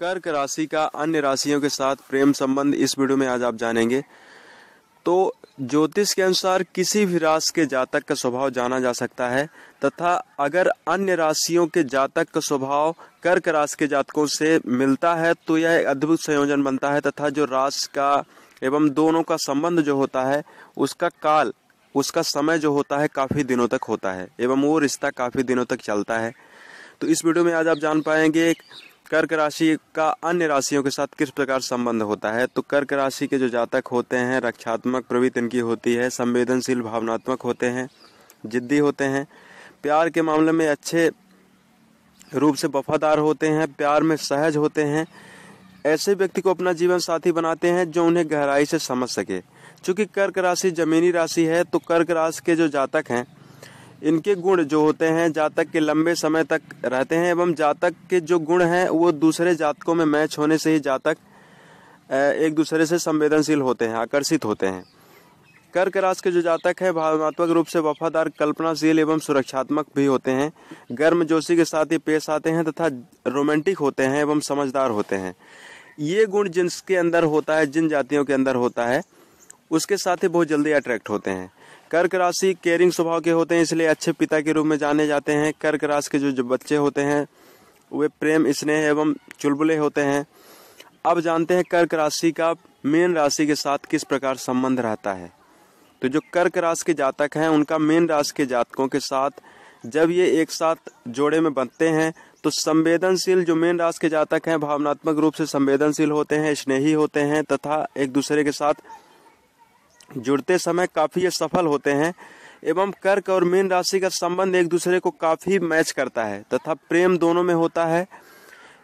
कर्क राशि का अन्य राशियों के साथ प्रेम संबंध इस वीडियो में आज आप जानेंगे तो ज्योतिष के अनुसार किसी भी राशि के जातक का स्वभाव जाना जा सकता है तथा अगर अन्य राशियों के जातक का स्वभाव कर्क राशि के जातकों से मिलता है तो यह एक अद्भुत संयोजन बनता है तथा जो राशि का एवं दोनों का संबंध जो होता है उसका काल उसका समय जो होता है काफ़ी दिनों तक होता है एवं वो रिश्ता काफ़ी दिनों तक चलता है तो इस वीडियो में आज आप जान पाएंगे कर्क राशि का अन्य राशियों के साथ किस प्रकार संबंध होता है तो कर्क राशि के जो जातक होते हैं रक्षात्मक प्रवृत्ति इनकी होती है संवेदनशील भावनात्मक होते हैं जिद्दी होते हैं प्यार के मामले में अच्छे रूप से वफादार होते हैं प्यार में सहज होते हैं ऐसे व्यक्ति को अपना जीवन साथी बनाते हैं जो उन्हें गहराई से समझ सके चूंकि कर्क राशि जमीनी राशि है तो कर्क राशि के जो जातक हैं इनके गुण जो होते हैं जातक के लंबे समय तक रहते हैं एवं जातक के जो गुण हैं वो दूसरे जातकों में मैच होने से ही जातक एक दूसरे से संवेदनशील होते हैं आकर्षित होते हैं कर्क राशि के जो जातक है भावनात्मक रूप से वफादार कल्पनाशील एवं सुरक्षात्मक भी होते हैं गर्म जोशी के साथ ही पेश आते हैं तथा रोमांटिक होते हैं एवं समझदार होते हैं ये गुण जिनके अंदर होता है जिन जातियों के अंदर होता है उसके साथ ही बहुत जल्दी अट्रैक्ट होते हैं कर्क राशि केयरिंग स्वभाव के होते हैं इसलिए अच्छे पिता के रूप में जाने जाते हैं कर्क राशि के जो, जो बच्चे होते हैं वे प्रेम स्नेह एवं चुलबुले होते हैं अब जानते हैं कर्क राशि का मेन राशि के साथ किस प्रकार संबंध रहता है तो जो कर्क राशि के जातक हैं उनका मेन राशि के जातकों के साथ जब ये एक साथ जोड़े में बनते हैं तो संवेदनशील जो मेन राशि के जातक हैं भावनात्मक रूप से संवेदनशील होते हैं स्नेही होते हैं तथा एक दूसरे के साथ जुड़ते समय काफी ये सफल होते हैं एवं कर्क और मीन राशि का संबंध एक दूसरे को काफी मैच करता है तथा प्रेम दोनों में होता है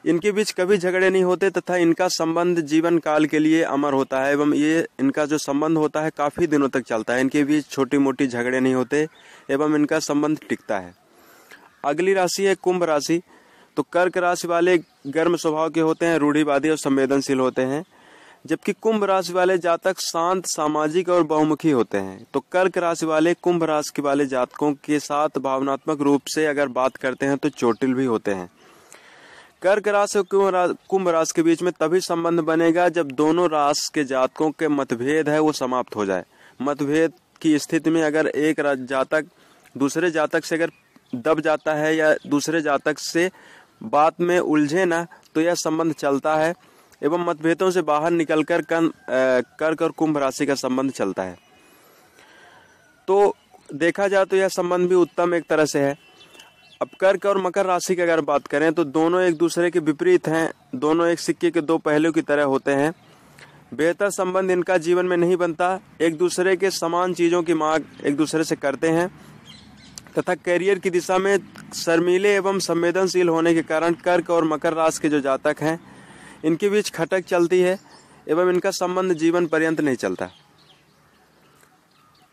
इनके बीच कभी झगड़े नहीं होते तथा इनका संबंध जीवन काल के लिए अमर होता है एवं ये इनका जो संबंध होता है काफी दिनों तक चलता है इनके बीच छोटी मोटी झगड़े नहीं होते एवं इनका संबंध टिकता है अगली राशि है कुंभ राशि तो कर्क राशि वाले गर्म स्वभाव के होते हैं रूढ़िवादी और संवेदनशील होते हैं जबकि कुंभ राशि वाले जातक शांत सामाजिक और बहुमुखी होते हैं तो कर्क राशि वाले कुंभ राशि के वाले जातकों के साथ भावनात्मक रूप से अगर बात करते हैं तो चोटिल भी होते हैं कर्क राशि और कुंभ राशि के बीच में तभी संबंध बनेगा जब दोनों राशि के जातकों के मतभेद है वो समाप्त हो जाए मतभेद की स्थिति में अगर एक जातक दूसरे जातक से अगर दब जाता है या दूसरे जातक से बात में उलझे ना तो यह संबंध चलता है एवं मतभेदों से बाहर निकलकर कर कर्क और कुंभ राशि का संबंध चलता है तो देखा जाए तो यह संबंध भी उत्तम एक तरह से है अब कर्क और मकर राशि की अगर बात करें तो दोनों एक दूसरे के विपरीत हैं दोनों एक सिक्के के दो पहलू की तरह होते हैं बेहतर संबंध इनका जीवन में नहीं बनता एक दूसरे के समान चीज़ों की मांग एक दूसरे से करते हैं तथा करियर की दिशा में शर्मीले एवं संवेदनशील होने के कारण कर्क और मकर राशि के जो जातक हैं इनके बीच खटक चलती है एवं इनका संबंध जीवन पर्यंत नहीं चलता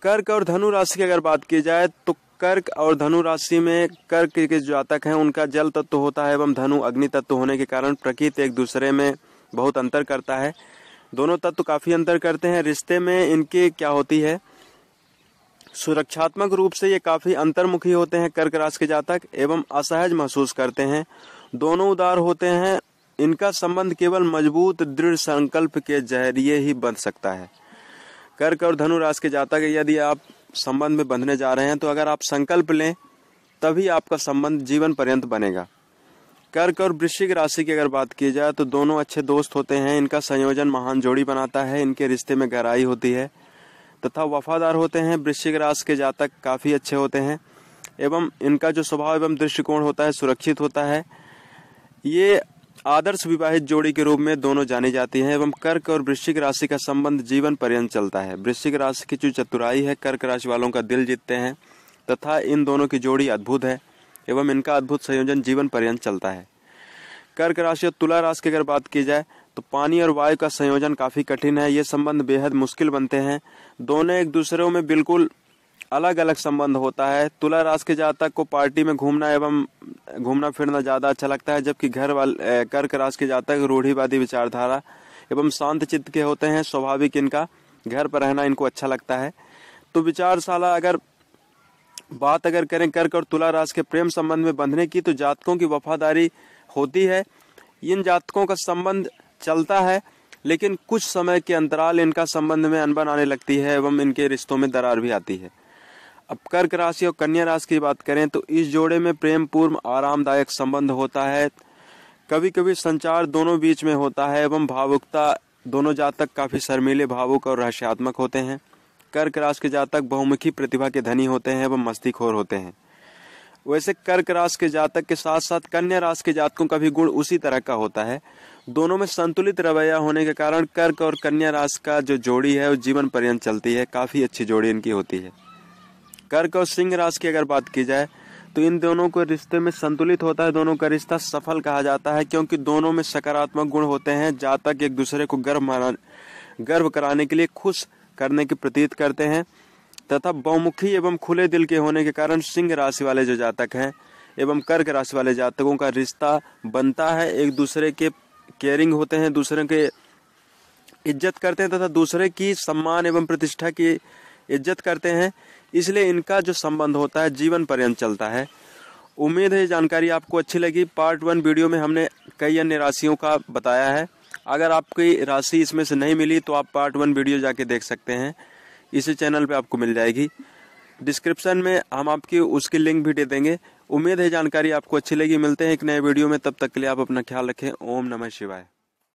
कर्क और धनु राशि की अगर बात की जाए तो कर्क और धनु राशि में कर्क के जो जातक हैं उनका जल तत्व होता है एवं धनु अग्नि तत्व होने के कारण प्रकृति एक दूसरे में बहुत अंतर करता है दोनों तत्व काफ़ी अंतर करते हैं रिश्ते में इनके क्या होती है सुरक्षात्मक रूप से ये काफ़ी अंतर्मुखी होते हैं कर्क राशि के जातक एवं असहज महसूस करते हैं दोनों उदार होते हैं इनका संबंध केवल मजबूत दृढ़ संकल्प के जहरिए ही बन सकता है कर्क और धनु राशि के जाता यदि आप संबंध में बंधने जा रहे हैं तो अगर आप संकल्प लें तभी आपका संबंध जीवन पर्यंत बनेगा कर्क और वृश्चिक राशि की अगर बात की जाए तो दोनों अच्छे दोस्त होते हैं इनका संयोजन महान जोड़ी बनाता है इनके रिश्ते में गहराई होती है तथा वफादार होते हैं वृश्चिक राशि के जातक काफ़ी अच्छे होते हैं एवं इनका जो स्वभाव एवं दृष्टिकोण होता है सुरक्षित होता है ये आदर्श विवाहित जोड़ी के रूप में दोनों जानी जाती हैं एवं कर्क और वृश्चिक राशि का संबंध जीवन पर्यंत चलता है वृश्चिक राशि की जो चतुराई है कर्क राशि वालों का दिल जीतते हैं तथा इन दोनों की जोड़ी अद्भुत है एवं इनका अद्भुत संयोजन जीवन पर्यंत चलता है कर्क राशि और तुला राशि की अगर बात की जाए तो पानी और वायु का संयोजन काफी कठिन है ये संबंध बेहद मुश्किल बनते हैं दोनों एक दूसरे में बिल्कुल अलग अलग संबंध होता है तुला राशि के जातक को पार्टी में घूमना एवं घूमना फिरना ज़्यादा अच्छा लगता है जबकि घर वाले कर्क राशि के जातक रूढ़ीवादी विचारधारा एवं शांत चित्त के होते हैं स्वाभाविक इनका घर पर रहना इनको अच्छा लगता है तो विचारशाला अगर बात अगर करें कर्क और तुला राशि के प्रेम संबंध में बंधने की तो जातकों की वफादारी होती है इन जातकों का संबंध चलता है लेकिन कुछ समय के अंतराल इनका संबंध में अनबन आने लगती है एवं इनके रिश्तों में दरार भी आती है अब कर्क राशि और कन्या राशि की बात करें तो इस जोड़े में प्रेम पूर्व आरामदायक संबंध होता है कभी कभी संचार दोनों बीच में होता है एवं भावुकता दोनों जातक काफी शर्मीले भावुक और रहस्यात्मक होते हैं कर्क राशि के जातक बहुमुखी प्रतिभा के धनी होते हैं एवं मस्तीखोर होते हैं वैसे कर्क राशि के जातक के साथ साथ कन्या राशि के जातकों का भी गुण उसी तरह का होता है दोनों में संतुलित रवैया होने के कारण कर्क और कन्या राशि का जो जोड़ी है वो जीवन पर्यंत चलती है काफी अच्छी जोड़ी इनकी होती है कर्क और सिंह राशि की अगर बात की जाए तो इन दोनों को रिश्ते में संतुलित होता है दोनों का रिश्ता सफल कहा जाता है क्योंकि दोनों में सकारात्मक गुण होते हैं जातक एक दूसरे को गर्व माना गर्व कराने के लिए खुश करने की प्रतीत करते हैं तथा बहुमुखी एवं खुले दिल के होने के कारण सिंह राशि वाले जो जातक हैं एवं कर्क राशि वाले जातकों का रिश्ता बनता है एक दूसरे के केयरिंग होते हैं दूसरे के इज्जत करते हैं तथा दूसरे की सम्मान एवं प्रतिष्ठा की इज्जत करते हैं इसलिए इनका जो संबंध होता है जीवन पर्यंत चलता है उम्मीद है ये जानकारी आपको अच्छी लगी पार्ट वन वीडियो में हमने कई अन्य राशियों का बताया है अगर आपकी राशि इसमें से नहीं मिली तो आप पार्ट वन वीडियो जाके देख सकते हैं इसी चैनल पे आपको मिल जाएगी डिस्क्रिप्शन में हम आपकी उसकी लिंक भी दे देंगे उम्मीद है जानकारी आपको अच्छी लगी मिलते हैं एक नए वीडियो में तब तक के लिए आप अपना ख्याल रखें ओम नमः शिवाय